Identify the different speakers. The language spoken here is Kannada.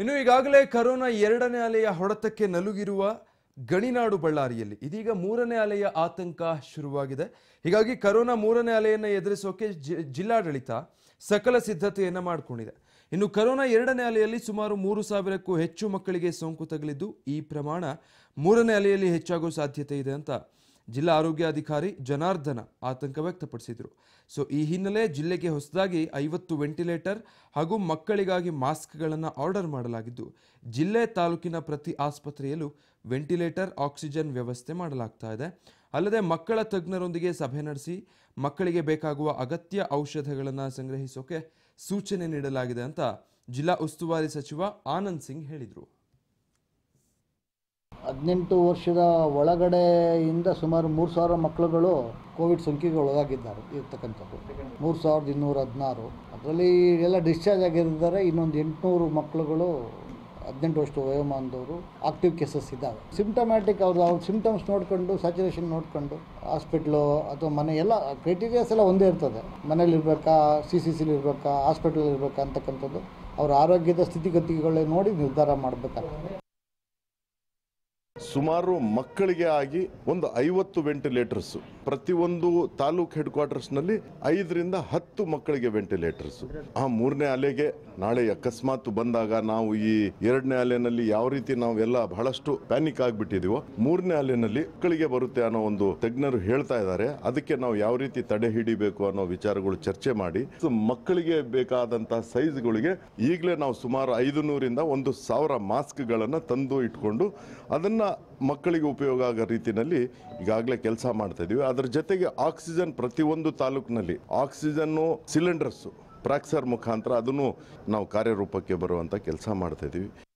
Speaker 1: ಇನ್ನು ಈಗಾಗಲೇ ಕರೋನಾ ಎರಡನೇ ಅಲೆಯ ಹೊಡೆತಕ್ಕೆ ನಲುಗಿರುವ ಗಣಿನಾಡು ಬಳ್ಳಾರಿಯಲ್ಲಿ ಇದೀಗ ಮೂರನೇ ಅಲೆಯ ಆತಂಕ ಶುರುವಾಗಿದೆ ಹೀಗಾಗಿ ಕರೋನಾ ಮೂರನೇ ಅಲೆಯನ್ನು ಎದುರಿಸೋಕೆ ಜಿಲ್ಲಾಡಳಿತ ಸಕಲ ಸಿದ್ಧತೆಯನ್ನು ಮಾಡಿಕೊಂಡಿದೆ ಇನ್ನು ಕರೋನಾ ಎರಡನೇ ಅಲೆಯಲ್ಲಿ ಸುಮಾರು ಮೂರು ಸಾವಿರಕ್ಕೂ ಹೆಚ್ಚು ಮಕ್ಕಳಿಗೆ ಸೋಂಕು ತಗುಲಿದ್ದು ಈ ಪ್ರಮಾಣ ಮೂರನೇ ಅಲೆಯಲ್ಲಿ ಹೆಚ್ಚಾಗುವ ಸಾಧ್ಯತೆ ಇದೆ ಅಂತ ಜಿಲ್ಲಾ ಆರೋಗ್ಯಾಧಿಕಾರಿ ಜನಾರ್ದನ ಆತಂಕ ವ್ಯಕ್ತಪಡಿಸಿದರು ಸೊ ಈ ಹಿನ್ನೆಲೆ ಜಿಲ್ಲೆಗೆ ಹೊಸದಾಗಿ ಐವತ್ತು ವೆಂಟಿಲೇಟರ್ ಹಾಗೂ ಮಕ್ಕಳಿಗಾಗಿ ಮಾಸ್ಕ್ಗಳನ್ನು ಆರ್ಡರ್ ಮಾಡಲಾಗಿದ್ದು ಜಿಲ್ಲೆ ತಾಲೂಕಿನ ಪ್ರತಿ ಆಸ್ಪತ್ರೆಯಲ್ಲೂ ವೆಂಟಿಲೇಟರ್ ಆಕ್ಸಿಜನ್ ವ್ಯವಸ್ಥೆ ಮಾಡಲಾಗ್ತಾ ಇದೆ ಅಲ್ಲದೆ ಮಕ್ಕಳ ತಜ್ಞರೊಂದಿಗೆ ಸಭೆ ನಡೆಸಿ ಮಕ್ಕಳಿಗೆ ಬೇಕಾಗುವ ಅಗತ್ಯ ಔಷಧಗಳನ್ನು ಸಂಗ್ರಹಿಸೋಕೆ ಸೂಚನೆ ನೀಡಲಾಗಿದೆ ಅಂತ ಜಿಲ್ಲಾ ಉಸ್ತುವಾರಿ ಸಚಿವ ಆನಂದ್ ಸಿಂಗ್ ಹೇಳಿದರು
Speaker 2: ಹದಿನೆಂಟು ವರ್ಷದ ಒಳಗಡೆಯಿಂದ ಸುಮಾರು ಮೂರು ಸಾವಿರ ಮಕ್ಕಳುಗಳು ಕೋವಿಡ್ ಸೋಂಕಿಗೆ ಒಳಗಾಗಿದ್ದಾರೆ ಇರ್ತಕ್ಕಂಥದ್ದು ಮೂರು ಸಾವಿರದ ಇನ್ನೂರ ಹದಿನಾರು ಅದರಲ್ಲಿ ಎಲ್ಲ ಡಿಸ್ಚಾರ್ಜ್ ಆಗಿದ್ದಾರೆ ಇನ್ನೊಂದು ಎಂಟುನೂರು ಮಕ್ಕಳುಗಳು ಹದಿನೆಂಟು ವರ್ಷದ ವಯೋಮಾನದವರು ಆಕ್ಟಿವ್ ಕೇಸಸ್ ಇದ್ದಾವೆ ಸಿಮ್ಟಮ್ಯಾಟಿಕ್ ಅವ್ರದ್ದು ಅವ್ರ ಸಿಮ್ಟಮ್ಸ್ ನೋಡಿಕೊಂಡು ಸ್ಯಾಚುರೇಷನ್ ನೋಡಿಕೊಂಡು ಹಾಸ್ಪಿಟ್ಲು ಅಥವಾ ಮನೆ ಎಲ್ಲ ಕ್ರೈಟೀರಿಯಾಸ್ ಎಲ್ಲ ಒಂದೇ ಇರ್ತದೆ ಮನೇಲಿರ್ಬೇಕಾ ಸಿ ಸಿ ಸಿಲಿ ಇರಬೇಕಾ ಹಾಸ್ಪಿಟ್ಲಲ್ಲಿ ಇರಬೇಕಾ ಅಂತಕ್ಕಂಥದ್ದು ಅವರ ಆರೋಗ್ಯದ ಸ್ಥಿತಿಗತಿಗಳೇ ನೋಡಿ ನಿರ್ಧಾರ ಮಾಡಬೇಕಾಗ್ತದೆ
Speaker 3: ಸುಮಾರು ಮಕ್ಕಳಿಗೆ ಆಗಿ ಒಂದು ಐವತ್ತು ವೆಂಟಿಲೇಟರ್ಸ್ ಪ್ರತಿಯೊಂದು ತಾಲೂಕ್ ಹೆಡ್ ಕ್ವಾರ್ಟರ್ಸ್ನಲ್ಲಿ ಐದರಿಂದ ಹತ್ತು ಮಕ್ಕಳಿಗೆ ವೆಂಟಿಲೇಟರ್ಸ್ ಆ ಮೂರನೇ ಅಲೆಗೆ ನಾಳೆ ಅಕಸ್ಮಾತ್ ಬಂದಾಗ ನಾವು ಈ ಎರಡನೇ ಅಲೆನಲ್ಲಿ ಯಾವ ರೀತಿ ನಾವೆಲ್ಲ ಬಹಳಷ್ಟು ಪ್ಯಾನಿಕ್ ಆಗಿಬಿಟ್ಟಿದೀವೋ ಮೂರನೇ ಅಲೆನಲ್ಲಿ ಮಕ್ಕಳಿಗೆ ಬರುತ್ತೆ ಅನ್ನೋ ಒಂದು ತಜ್ಞರು ಹೇಳ್ತಾ ಇದ್ದಾರೆ ಅದಕ್ಕೆ ನಾವು ಯಾವ ರೀತಿ ತಡೆ ಹಿಡಿಬೇಕು ಅನ್ನೋ ವಿಚಾರಗಳು ಚರ್ಚೆ ಮಾಡಿ ಮಕ್ಕಳಿಗೆ ಬೇಕಾದಂತಹ ಸೈಜ್ಗಳಿಗೆ ಈಗಲೇ ನಾವು ಸುಮಾರು ಐದು ನೂರಿಂದ ಒಂದು ಸಾವಿರ ಮಾಸ್ಕ್ಗಳನ್ನು ತಂದು ಇಟ್ಕೊಂಡು ಅದನ್ನು ಅದನ್ನು ಮಕ್ಕಳಿಗೆ ಉಪಯೋಗ ಆಗೋ ರೀತಿಯಲ್ಲಿ ಈಗಾಗಲೇ ಕೆಲಸ ಮಾಡ್ತಾ ಇದ್ದೀವಿ ಅದರ ಜೊತೆಗೆ ಆಕ್ಸಿಜನ್ ಪ್ರತಿಯೊಂದು ತಾಲೂಕಿನಲ್ಲಿ ಆಕ್ಸಿಜನ್ನು ಸಿಲಿಂಡರ್ಸು ಪ್ರಾಕ್ಸರ್ ಮುಖಾಂತರ ಅದನ್ನು ನಾವು ಕಾರ್ಯರೂಪಕ್ಕೆ ಬರುವಂಥ ಕೆಲಸ ಮಾಡ್ತಾ ಇದ್ದೀವಿ